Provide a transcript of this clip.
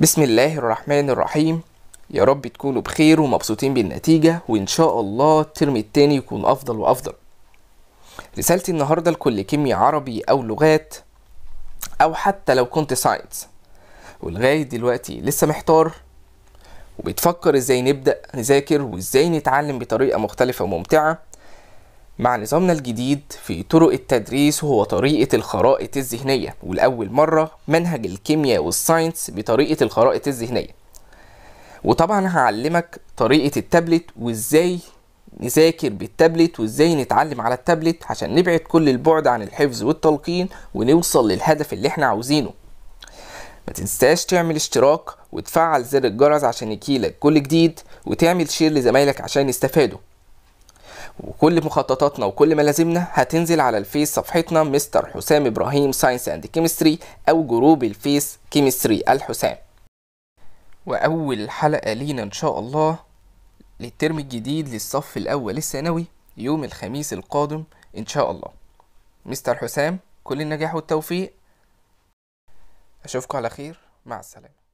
بسم الله الرحمن الرحيم يا رب تكونوا بخير ومبسوطين بالنتيجة وإن شاء الله الترم التاني يكون أفضل وأفضل رسالتي النهاردة لكل كيمياء عربي أو لغات أو حتى لو كنت ساينس ولغاية دلوقتي لسه محتار وبتفكر ازاي نبدأ نذاكر وازاي نتعلم بطريقة مختلفة وممتعة مع نظامنا الجديد في طرق التدريس هو طريقة الخرائط الذهنية ولأول مرة منهج الكيمياء والساينس بطريقة الخرائط الذهنية وطبعا هعلمك طريقة التابلت وازاي نذاكر بالتابلت وازاي نتعلم على التابلت عشان نبعد كل البعد عن الحفظ والتلقين ونوصل للهدف اللي احنا عاوزينه ما تنساش تعمل اشتراك وتفعل زر الجرس عشان يجيلك كل جديد وتعمل شير لزمايلك عشان يستفادوا وكل مخططاتنا وكل ملازمنا هتنزل على الفيس صفحتنا مستر حسام ابراهيم ساينس اند كيمستري او جروب الفيس كيمستري الحسام واول حلقه لينا ان شاء الله للترم الجديد للصف الاول الثانوي يوم الخميس القادم ان شاء الله مستر حسام كل النجاح والتوفيق اشوفكم على خير مع السلامه